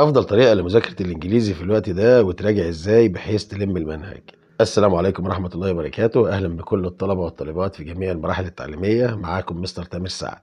افضل طريقه لمذاكره الانجليزي في الوقت ده وتراجع ازاي بحيث تلم المنهج السلام عليكم ورحمه الله وبركاته اهلا بكل الطلبه والطالبات في جميع المراحل التعليميه معاكم مستر تامر سعد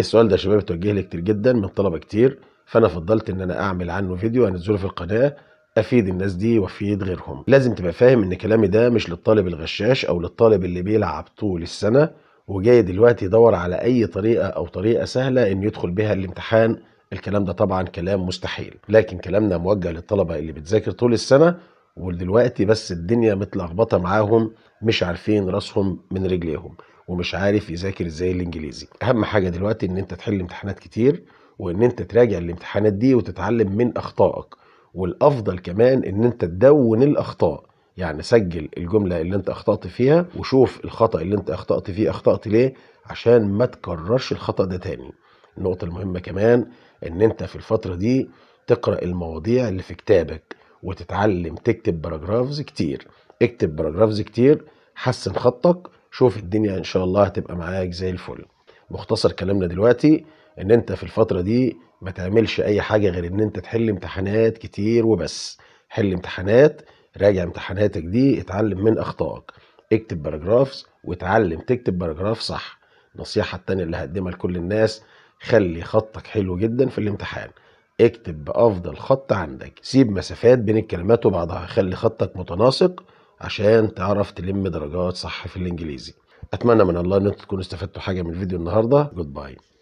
السؤال ده يا شباب اتوجه لي كتير جدا من طلبه كتير فانا فضلت ان انا اعمل عنه فيديو انزله في القناه افيد الناس دي وافيد غيرهم لازم تبقى فاهم ان كلامي ده مش للطالب الغشاش او للطالب اللي بيلعب طول السنه وجاي دلوقتي يدور على اي طريقه او طريقه سهله انه يدخل بها الامتحان الكلام ده طبعا كلام مستحيل لكن كلامنا موجه للطلبة اللي بتذاكر طول السنة ودلوقتي بس الدنيا متلخبطة معاهم مش عارفين راسهم من رجليهم ومش عارف يذاكر ازاي الانجليزي اهم حاجة دلوقتي ان انت تحل امتحانات كتير وان انت تراجع الامتحانات دي وتتعلم من اخطائك والافضل كمان ان انت تدون الاخطاء يعني سجل الجملة اللي انت اخطأت فيها وشوف الخطأ اللي انت اخطأت فيه اخطأت ليه عشان ما تكررش الخطأ ده تاني النقطة المهمة كمان ان انت في الفترة دي تقرأ المواضيع اللي في كتابك وتتعلم تكتب باراجرافز كتير اكتب باراجرافز كتير حسن خطك شوف الدنيا ان شاء الله هتبقى معاك زي الفل مختصر كلامنا دلوقتي ان انت في الفترة دي ما تعملش اي حاجة غير ان انت تحل امتحانات كتير وبس حل امتحانات راجع امتحاناتك دي اتعلم من اخطائك اكتب باراجرافز واتعلم تكتب باراجراف صح النصيحة التانية اللي هقدمها لكل الناس خلي خطك حلو جدا في الامتحان اكتب بافضل خط عندك سيب مسافات بين الكلمات وبعضها خلي خطك متناسق عشان تعرف تلم درجات صح في الانجليزي اتمنى من الله ان تكونوا استفدتوا حاجه من الفيديو النهارده جود باي